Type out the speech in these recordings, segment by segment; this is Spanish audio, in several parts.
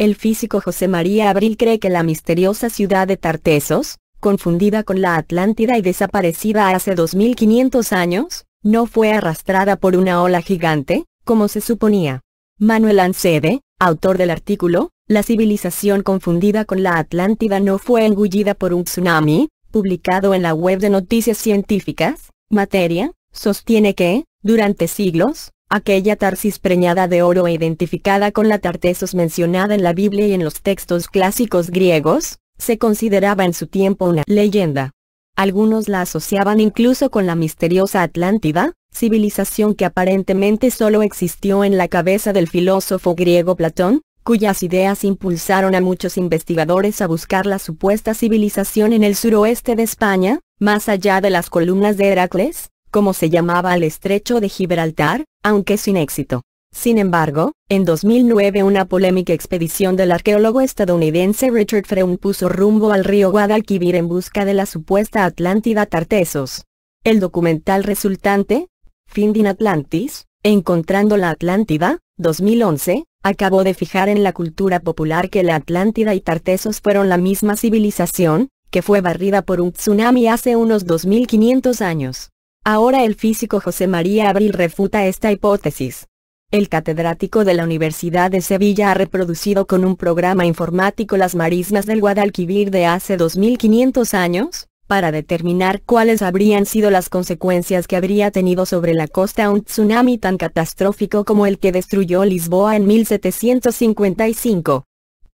El físico José María Abril cree que la misteriosa ciudad de Tartesos, confundida con la Atlántida y desaparecida hace 2500 años, no fue arrastrada por una ola gigante, como se suponía. Manuel Ancede, autor del artículo, La civilización confundida con la Atlántida no fue engullida por un tsunami, publicado en la web de Noticias Científicas, Materia, sostiene que, durante siglos, aquella Tarsis preñada de oro e identificada con la Tartesos mencionada en la Biblia y en los textos clásicos griegos, se consideraba en su tiempo una leyenda. Algunos la asociaban incluso con la misteriosa Atlántida, civilización que aparentemente solo existió en la cabeza del filósofo griego Platón, cuyas ideas impulsaron a muchos investigadores a buscar la supuesta civilización en el suroeste de España, más allá de las columnas de Heracles, como se llamaba al estrecho de Gibraltar, aunque sin éxito. Sin embargo, en 2009 una polémica expedición del arqueólogo estadounidense Richard Freund puso rumbo al río Guadalquivir en busca de la supuesta Atlántida Tartesos. El documental resultante, Finding Atlantis, Encontrando la Atlántida, 2011, acabó de fijar en la cultura popular que la Atlántida y Tartesos fueron la misma civilización, que fue barrida por un tsunami hace unos 2500 años. Ahora el físico José María Abril refuta esta hipótesis. El catedrático de la Universidad de Sevilla ha reproducido con un programa informático las marismas del Guadalquivir de hace 2500 años, para determinar cuáles habrían sido las consecuencias que habría tenido sobre la costa un tsunami tan catastrófico como el que destruyó Lisboa en 1755.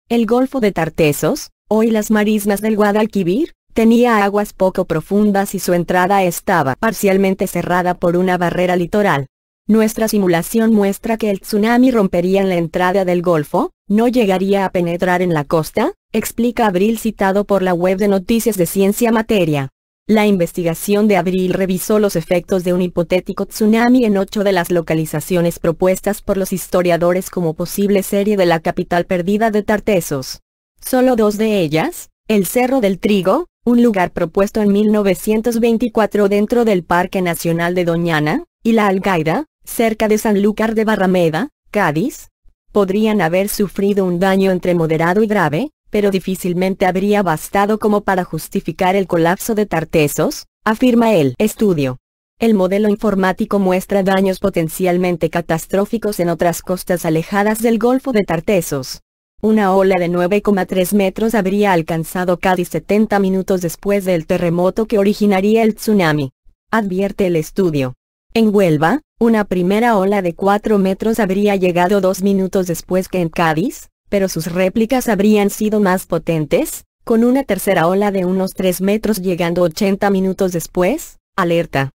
El Golfo de Tartesos, hoy las marismas del Guadalquivir, Tenía aguas poco profundas y su entrada estaba parcialmente cerrada por una barrera litoral. Nuestra simulación muestra que el tsunami rompería en la entrada del Golfo, no llegaría a penetrar en la costa, explica Abril citado por la web de Noticias de Ciencia Materia. La investigación de Abril revisó los efectos de un hipotético tsunami en ocho de las localizaciones propuestas por los historiadores como posible serie de la capital perdida de Tartessos. Solo dos de ellas, el Cerro del Trigo, un lugar propuesto en 1924 dentro del Parque Nacional de Doñana, y La Algaida, cerca de Sanlúcar de Barrameda, Cádiz, podrían haber sufrido un daño entre moderado y grave, pero difícilmente habría bastado como para justificar el colapso de Tartesos, afirma el estudio. El modelo informático muestra daños potencialmente catastróficos en otras costas alejadas del Golfo de Tartesos. Una ola de 9,3 metros habría alcanzado Cádiz 70 minutos después del terremoto que originaría el tsunami. Advierte el estudio. En Huelva, una primera ola de 4 metros habría llegado dos minutos después que en Cádiz, pero sus réplicas habrían sido más potentes, con una tercera ola de unos 3 metros llegando 80 minutos después, alerta.